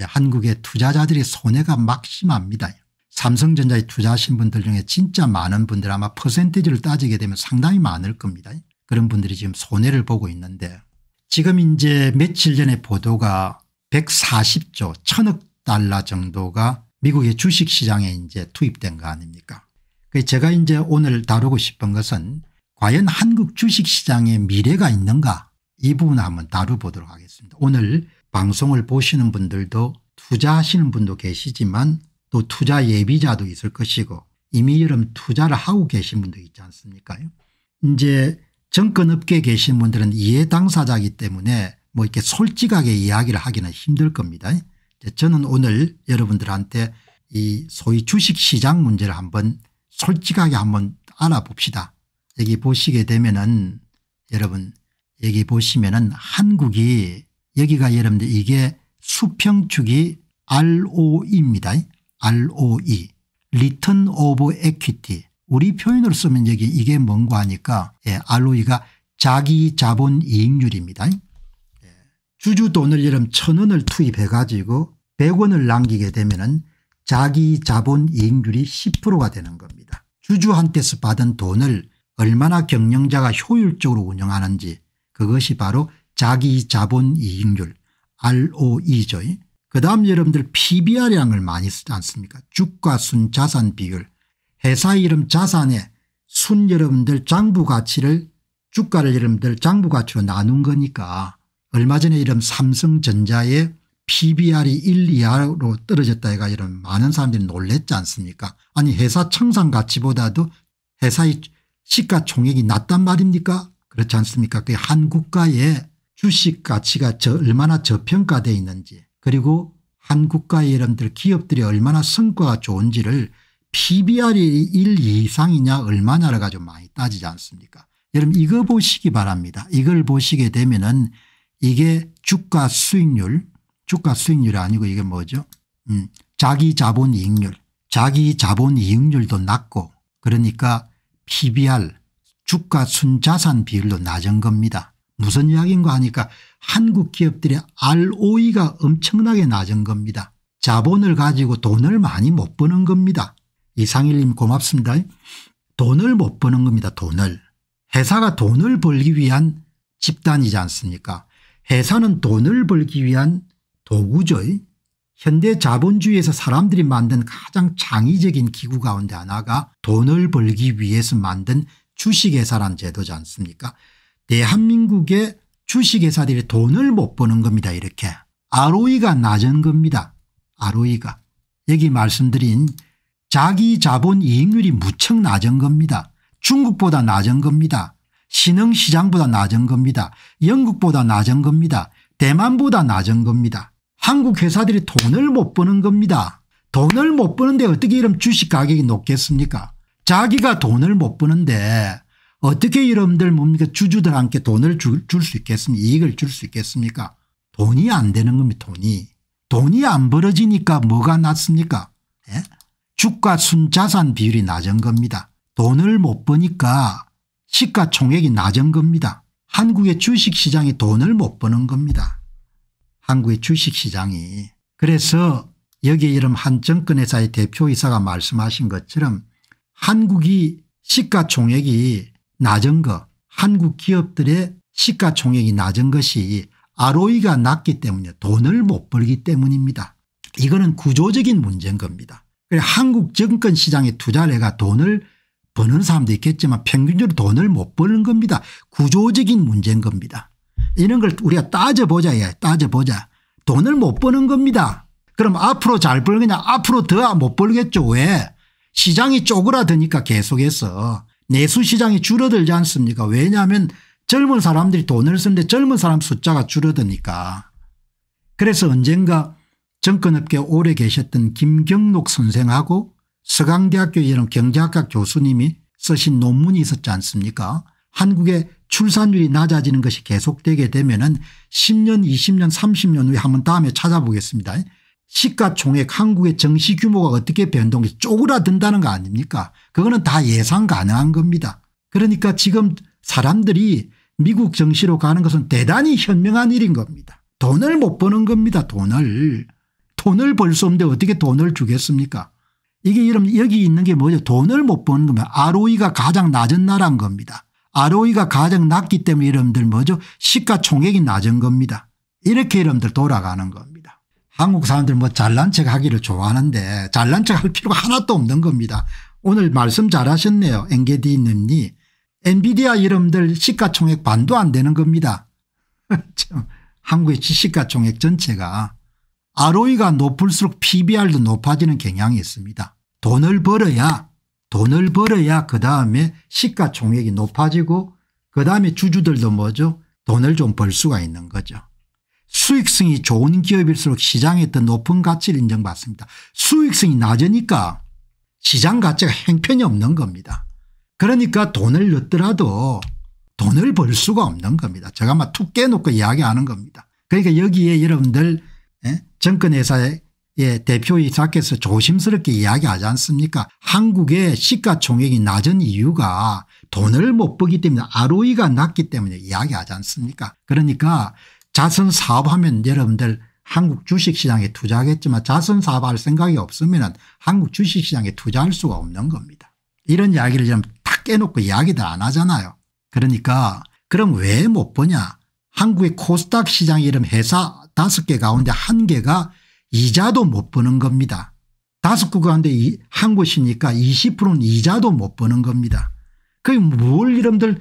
예, 한국의 투자자들의 손해가 막심합니다. 삼성전자에 투자하신 분들 중에 진짜 많은 분들 아마 퍼센티지를 따지게 되면 상당히 많을 겁니다. 그런 분들이 지금 손해를 보고 있는데 지금 이제 며칠 전에 보도가 140조 천억 달러 정도가 미국의 주식시장에 이제 투입된 거 아닙니까 그 제가 이제 오늘 다루고 싶은 것은 과연 한국 주식시장의 미래가 있는가 이 부분 한번 다뤄보도록 하겠습니다. 오늘 방송을 보시는 분들도 투자하시는 분도 계시지만 또 투자 예비자도 있을 것이고 이미 여름 투자를 하고 계신 분도 있지 않습니까요 이제 정권업계에 계신 분들은 이해 당사자이기 때문에 뭐 이렇게 솔직하게 이야기를 하기는 힘들 겁니다. 저는 오늘 여러분들한테 이 소위 주식시장 문제를 한번 솔직하게 한번 알아봅시다. 여기 보시게 되면은 여러분 여기 보시면은 한국이 여기가 여러분들 이게 수평축이 ROE입니다. ROE Return of Equity 우리 표현으로 쓰면 여기 이게 뭔고 하니까 예, ROE가 자기 자본 이익률입니다. 예. 주주 돈을 여름 천원을 투입해 가지고 100원을 남기게 되면 은 자기 자본 이익률이 10%가 되는 겁니다. 주주한테서 받은 돈을 얼마나 경영자가 효율적으로 운영하는지 그것이 바로 자기자본이익률 ROE죠. 그 다음 여러분들 PBR량을 많이 쓰지 않습니까 주가 순 자산 비율 회사 이름 자산에 순 여러분들 장부 가치를 주가를 여러분들 장부 가치로 나눈 거니까 얼마 전에 이름 삼성전자의 PBR이 1 이하로 떨어졌다 해가 이런 많은 사람들이 놀랬지 않습니까 아니 회사 청산 가치보다도 회사의 시가총액이 낮단 말입니까 그렇지 않습니까 그한 국가의 주식 가치가 저 얼마나 저평가되어 있는지 그리고 한국가의 여러분들 기업들이 얼마나 성과가 좋은지를 PBR이 1 이상이냐 얼마냐를 가지고 많이 따지지 않습니까 여러분 이거 보시기 바랍니다. 이걸 보시게 되면 은 이게 주가 수익률 주가 수익률이 아니고 이게 뭐죠 음, 자기 자본 이익률 자기 자본 이익률도 낮고 그러니까 PBR 주가 순자산 비율도 낮은 겁니다. 무슨 이야기인가 하니까 한국 기업들의 ROE가 엄청나게 낮은 겁니다. 자본을 가지고 돈을 많이 못 버는 겁니다. 이상일님 고맙습니다. 돈을 못 버는 겁니다. 돈을. 회사가 돈을 벌기 위한 집단이지 않습니까 회사는 돈을 벌기 위한 도구죠. 현대 자본주의에서 사람들이 만든 가장 창의적인 기구 가운데 하나가 돈을 벌기 위해서 만든 주식회사란 제도지 않습니까 대한민국의 주식회사들이 돈을 못 버는 겁니다. 이렇게. ROE가 낮은 겁니다. ROE가. 여기 말씀드린 자기 자본 이익률이 무척 낮은 겁니다. 중국보다 낮은 겁니다. 신흥시장보다 낮은 겁니다. 영국보다 낮은 겁니다. 대만보다 낮은 겁니다. 한국 회사들이 돈을 못 버는 겁니다. 돈을 못 버는데 어떻게 이런 주식 가격이 높겠습니까 자기가 돈을 못 버는데 어떻게 이러들 뭡니까 주주들한테 돈을 줄 수 있겠습니까 이익을 줄 수 있겠습니까 돈이 안 되는 겁니다 돈이 돈이 안 벌어지니까 뭐가 낮습니까 예? 주가 순자산 비율이 낮은 겁니다 돈을 못 버니까 시가총액이 낮은 겁니다 한국의 주식시장이 돈을 못 버는 겁니다 한국의 주식시장이 그래서 여기에 이름 한 정권회사의 대표이사가 말씀하신 것처럼 한국이 시가총액이 낮은 것 한국 기업들의 시가총액이 낮은 것이 ROE가 낮기 때문에 돈을 못 벌기 때문입니다. 이거는 구조적인 문제인 겁니다. 그래 한국 증권 시장에 투자를 해가 돈을 버는 사람도 있겠지만 평균적으로 돈을 못 버는 겁니다. 구조적인 문제인 겁니다. 이런 걸 우리가 따져보자 야 따져보자. 돈을 못 버는 겁니다. 그럼 앞으로 잘 벌겠냐 앞으로 더 못 벌겠죠. 왜 시장이 쪼그라드니까 계속해서 내수시장이 줄어들지 않습니까 왜냐하면 젊은 사람들이 돈을 쓰는데 젊은 사람 숫자가 줄어드니까 그래서 언젠가 정권업계 오래 계셨던 김경록 선생하고 서강대학교 이런 경제학과 교수님이 쓰신 논문이 있었지 않습니까 한국의 출산율이 낮아지는 것이 계속되게 되면 은 10년 20년 30년 후에 한번 다음에 찾아보겠습니다 시가총액 한국의 정시 규모가 어떻게 변동해서 쪼그라든다는 거 아닙니까 그거는 다 예상 가능한 겁니다. 그러니까 지금 사람들이 미국 정시로 가는 것은 대단히 현명한 일인 겁니다. 돈을 못 버는 겁니다. 돈을. 돈을 벌 수 없는데 어떻게 돈을 주겠습니까 이게 여러분 여기 있는 게 뭐죠 돈을 못 버는 거면 ROE가 가장 낮은 나라인 겁니다. ROE가 가장 낮기 때문에 여러분들 뭐죠 시가총액이 낮은 겁니다. 이렇게 여러분들 돌아가는 겁니다. 한국 사람들 뭐 잘난 척 하기를 좋아하는데 잘난 척 할 필요가 하나도 없는 겁니다. 오늘 말씀 잘하셨네요. 엔게디님이 엔비디아 이름들 시가총액 반도 안 되는 겁니다. 한국의 시가총액 전체가 ROE가 높을수록 PBR도 높아지는 경향이 있습니다. 돈을 벌어야 돈을 벌어야 그다음에 시가총액이 높아지고 그다음에 주주들도 뭐죠 돈을 좀 벌 수가 있는 거죠. 수익성이 좋은 기업일수록 시장에 있 높은 가치를 인정받습니다. 수익성이 낮으니까 시장 가치가 형편이 없는 겁니다. 그러니까 돈을 넣더라도 돈을 벌 수가 없는 겁니다. 제가 아마 툭 깨놓고 이야기하는 겁니다. 그러니까 여기에 여러분들 예? 정권회사의 대표이사께서 조심스럽게 이야기하지 않습니까 한국의 시가총액이 낮은 이유가 돈을 못 벌기 때문에 ROE가 낮기 때문에 이야기하지 않습니까 그러니까 자선 사업하면 여러분들 한국 주식시장에 투자하겠지만 자선 사업할 생각이 없으면 한국 주식시장에 투자할 수가 없는 겁니다. 이런 이야기를 지금 딱 깨놓고 이야기도 안 하잖아요. 그러니까 그럼 왜 못 보냐 한국의 코스닥 시장 이름 회사 다섯 개 가운데 한 개가 이자도 못 버는 겁니다. 다섯 개 가운데 한 곳이니까 20%는 이자도 못 버는 겁니다. 그게 뭘 이름들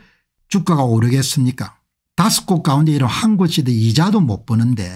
주가가 오르겠습니까 다섯 곳 가운데 이런 한 곳이도 이자도 못 버는데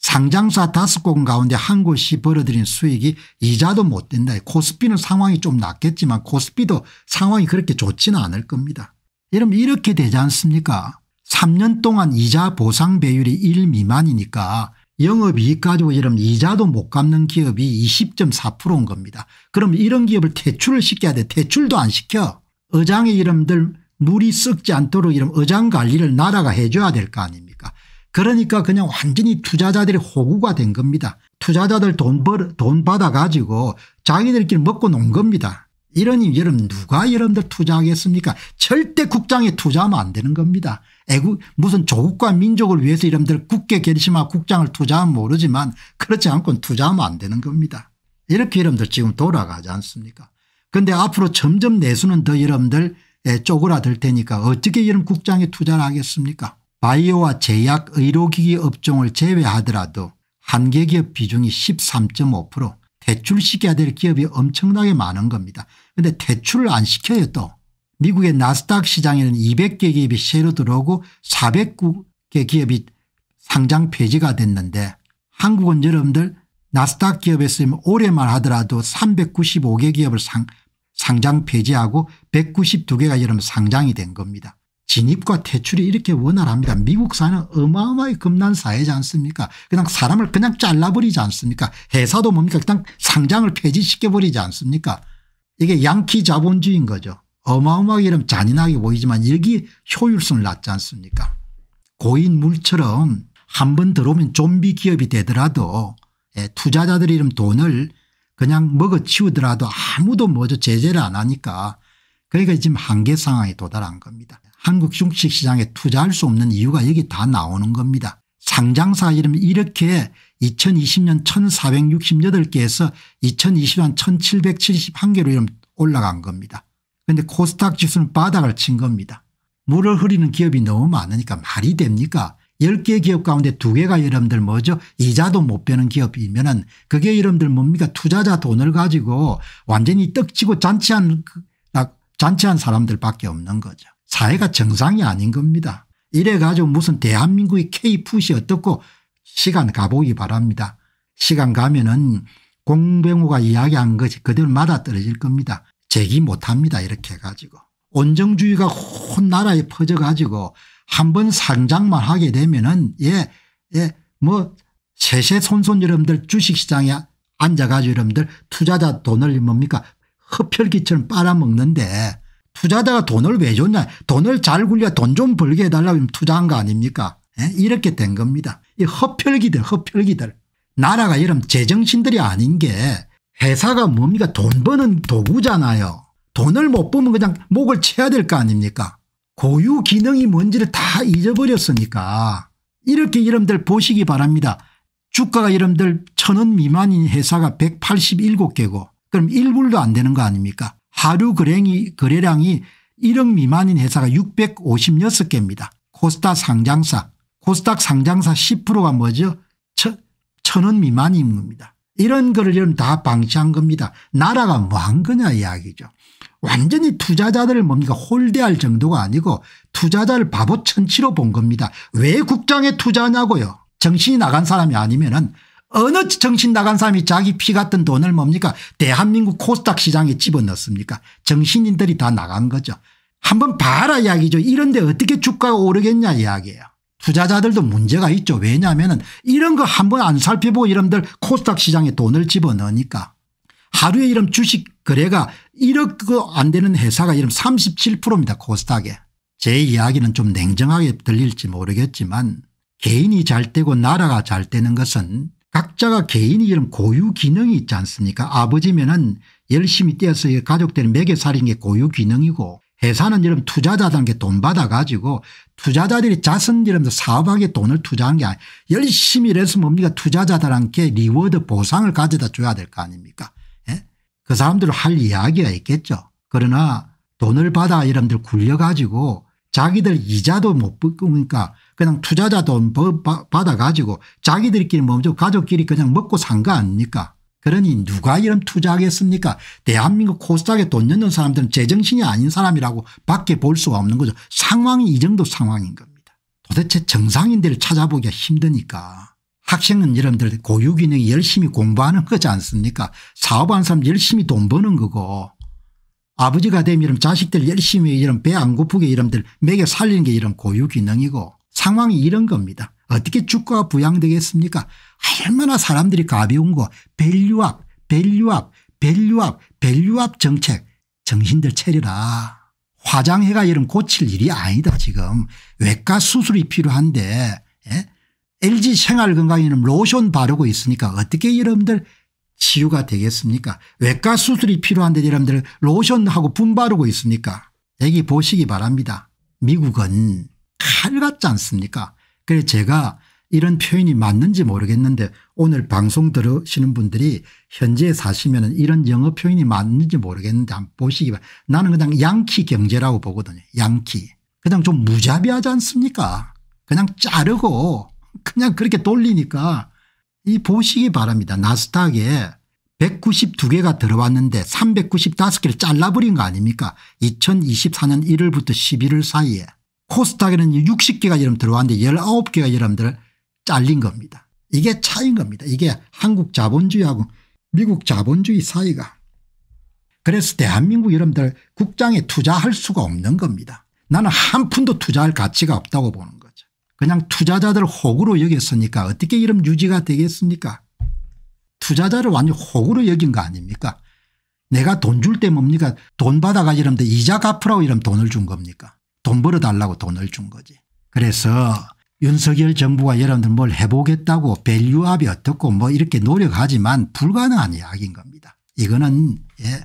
상장사 다섯 곳 가운데 한 곳이 벌어들인 수익이 이자도 못 된다. 코스피는 상황이 좀 낫겠지만 코스피도 상황이 그렇게 좋지는 않을 겁니다. 여러분 이렇게 되지 않습니까 3년 동안 이자 보상 배율이 1 미만이니까 영업이익 가지고 여러분 이자도 못 갚는 기업이 20.4%인 겁니다. 그럼 이런 기업을 퇴출을 시켜야 돼. 퇴출도 안 시켜. 의장의 이름들 물이 썩지 않도록 이런 어장관리를 나라가 해줘야 될 거 아닙니까 그러니까 그냥 완전히 투자자들의 호구가 된 겁니다. 투자자들 돈, 벌, 돈 받아가지고 자기들끼리 먹고 논 겁니다. 이러니 여러분 누가 여러분들 투자하겠습니까 절대 국장에 투자하면 안 되는 겁니다. 애국 무슨 조국과 민족을 위해서 여러분들 국회 결심하고 국장을 투자하면 모르지만 그렇지 않고는 투자하면 안 되는 겁니다. 이렇게 여러분들 지금 돌아가지 않습니까 그런데 앞으로 점점 내수는 더 여러분들 예, 쪼그라들 테니까 어떻게 이런 국장에 투자를 하겠습니까 바이오와 제약 의료기기 업종을 제외하더라도 한계 기업 비중이 13.5% 대출시켜야 될 기업이 엄청나게 많은 겁니다. 그런데 대출을 안 시켜요 또. 미국의 나스닥 시장에는 200개 기업이 새로 들어오고 400개 기업이 상장 폐지가 됐는데 한국은 여러분들 나스닥 기업에서 올해만 하더라도 395개 기업을 상, 상장 폐지하고 192개가 여름 상장이 된 겁니다. 진입과 퇴출이 이렇게 원활합니다. 미국 사회는 어마어마하게 겁난 사회지 않습니까 그냥 사람을 그냥 잘라버리지 않습니까 회사도 뭡니까 그냥 상장을 폐지시켜버리지 않습니까 이게 양키 자본주의인 거죠. 어마어마하게 이런 잔인하게 보이지만 여기 효율성을 낮지 않습니까 고인 물처럼 한 번 들어오면 좀비 기업이 되더라도 예, 투자자들이 이런 돈을 그냥 먹어 치우더라도 아무도 뭐죠 제재를 안 하니까 그러니까 지금 한계 상황에 도달한 겁니다. 한국 중식시장에 투자할 수 없는 이유가 여기 다 나오는 겁니다. 상장사 이름 이렇게 이 2020년 1468개에서 2020년 1771개로 이름 올라간 겁니다. 그런데 코스닥 지수는 바닥을 친 겁니다. 물을 흐리는 기업이 너무 많으니까 말이 됩니까 10개 기업 가운데 2개가 여러분들 뭐죠 이자도 못 빼는 기업이면 은 그게 여러분들 뭡니까 투자자 돈을 가지고 완전히 떡치고 잔치한 그, 잔치한 사람들밖에 없는 거죠. 사회가 정상이 아닌 겁니다. 이래 가지고 무슨 대한민국의 K풋이 어떻고 시간 가보기 바랍니다. 시간 가면은 공병호가 이야기한 것이 그대로 맞아떨어질 겁니다. 제기 못합니다 이렇게 해가지고. 온정주의가 온 나라에 퍼져가지고 한번 상장만 하게 되면은 예, 예, 뭐 세세손손 여러분들 주식시장에 앉아가지고 여러분들 투자자 돈을 뭡니까 흡혈귀처럼 빨아먹는데 투자자가 돈을 왜 줬냐 돈을 잘 굴려 돈 좀 벌게 해달라고 투자한 거 아닙니까 예? 이렇게 된 겁니다. 이 흡혈귀들 흡혈귀들 나라가 이런 제정신들이 아닌 게 회사가 뭡니까 돈 버는 도구잖아요. 돈을 못 벌면 그냥 목을 채야될 거 아닙니까 고유 기능이 뭔지를 다 잊어버렸으니까 이렇게 여러분들 보시기 바랍니다. 주가가 여러분들 천 원 미만인 회사가 187개고 그럼 1불도 안 되는 거 아닙니까 하루 거래량이, 거래량이 1억 미만인 회사가 656개입니다. 코스닥 상장사 코스닥 상장사 10%가 뭐죠 천 원 미만인 겁니다. 이런 거를 여러분 다 방치한 겁니다. 나라가 뭐 한 거냐 이야기죠. 완전히 투자자들을 뭡니까 홀대할 정도가 아니고 투자자를 바보 천치로 본 겁니다. 왜 국장에 투자하냐고요. 정신이 나간 사람이 아니면은 어느 정신 나간 사람이 자기 피 같은 돈을 뭡니까 대한민국 코스닥 시장에 집어넣습니까 정신인들이 다 나간 거죠. 한번 봐라 이야기죠. 이런데 어떻게 주가가 오르겠냐 이야기예요. 투자자들도 문제가 있죠. 왜냐하면 이런 거 한번 안 살펴보고 이런들 코스닥 시장에 돈을 집어넣으니까. 하루에 이런 주식 거래가 1억도 안 되는 회사가 이런 37%입니다. 코스닥에. 제 이야기는 좀 냉정하게 들릴지 모르겠지만 개인이 잘 되고 나라가 잘 되는 것은 각자가 개인이 이런 고유 기능이 있지 않습니까 아버지면은 열심히 뛰어서 가족들이 매개살인 게 고유 기능이고 회사는 이런 투자자들한테 돈 받아가지고 투자자들이 자선 이런 사업하게 돈을 투자한 게 아니라 열심히 일해서 뭡니까 투자자들한테 리워드 보상을 가져다 줘야 될 거 아닙니까 그 사람들 할 이야기가 있겠죠. 그러나 돈을 받아 여러들 굴려가지고 자기들 이자도 못 붓으니까 그냥 투자자 돈 받아가지고 자기들끼리 멈춰 가족끼리 그냥 먹고 산 거 아닙니까 그러니 누가 이런 투자하겠습니까 대한민국 코스닥에 돈 넣는 사람들은 제정신이 아닌 사람이라고 밖에 볼 수가 없는 거죠. 상황이 이 정도 상황인 겁니다. 도대체 정상인들을 찾아보기가 힘드니까 학생은 여러분들 고유기능이 열심히 공부하는 거지 않습니까 사업하는 사람 열심히 돈 버는 거고 아버지가 되면 이런 자식들 열심히 이런 배안 고프게 이런들 먹여 살리는 게 이런 고유기능이고 상황이 이런 겁니다. 어떻게 주가가 부양되겠습니까 얼마나 사람들이 가벼운 거 밸류업 밸류업 밸류업 밸류업 정책 정신들 차려라. 화장해가 이런 고칠 일이 아니다 지금 외과 수술이 필요한데 예? LG 생활건강이는 로션 바르고 있으니까 어떻게 여러분들 치유가 되겠습니까 외과 수술이 필요한데 여러분들 로션하고 분 바르고 있습니까 여기 보시기 바랍니다. 미국은 칼 같지 않습니까 그래서 제가 이런 표현이 맞는지 모르겠는데 오늘 방송 들으시는 분들이 현재 사시면 이런 영어 표현이 맞는지 모르겠는데 한번 보시기 바랍니다. 나는 그냥 양키 경제라고 보거든요. 양키. 그냥 좀 무자비하지 않습니까 그냥 자르고 그냥 그렇게 돌리니까 이 보시기 바랍니다. 나스닥에 192개가 들어왔는데 395개를 잘라버린 거 아닙니까 2024년 1월부터 11월 사이에 코스닥에는 60개가 여러분 들어왔는데 19개가 여러분들 잘린 겁니다. 이게 차인 이 겁니다. 이게 한국 자본주의하고 미국 자본주의 사이가 그래서 대한민국 여러분들 국장에 투자할 수가 없는 겁니다. 나는 한 푼도 투자할 가치가 없다고 보는 거예요. 그냥 투자자들 호구로 여겼으니까 어떻게 이름 유지가 되겠습니까 투자자를 완전 호구로 여긴 거 아닙니까 내가 돈 줄 때 뭡니까 돈 받아가지 이러면 이자 갚으라고 이러면 돈을 준 겁니까 돈 벌어달라고 돈을 준 거지 그래서 윤석열 정부가 여러분들 뭘 해보겠다고 밸류업이 어떻고 뭐 이렇게 노력하지만 불가능한 이야기인 겁니다. 이거는 예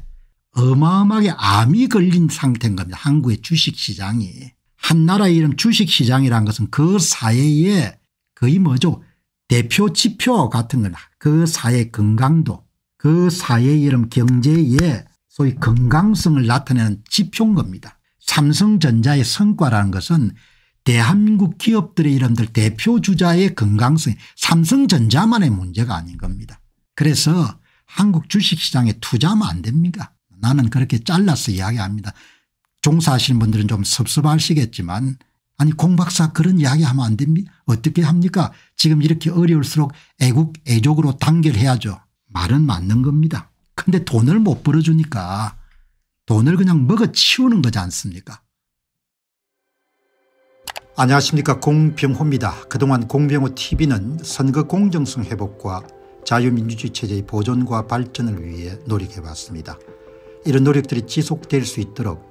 어마어마하게 암이 걸린 상태인 겁니다. 한국의 주식시장이. 한 나라의 이름 주식시장이라는 것은 그 사회의 거의 뭐죠 대표 지표 같은 거다그 사회 건강도 그 사회 이름 경제의 소위 건강성을 나타내는 지표인 겁니다. 삼성전자의 성과라는 것은 대한민국 기업들의 이름들 대표주자의 건강성 삼성전자만의 문제가 아닌 겁니다. 그래서 한국 주식시장에 투자하면 안 됩니다. 나는 그렇게 잘라서 이야기합니다. 종사하시는 분들은 좀 섭섭하시겠지만 아니 공박사 그런 이야기 하면 안 됩니다. 어떻게 합니까 지금 이렇게 어려울수록 애국 애족으로 단결해야죠. 말은 맞는 겁니다. 근데 돈을 못 벌어주니까 돈을 그냥 먹어치우는 거지 않습니까 안녕하십니까 공병호입니다. 그동안 공병호 tv는 선거 공정성 회복과 자유민주주의 체제의 보존과 발전을 위해 노력해왔습니다. 이런 노력들이 지속될 수 있도록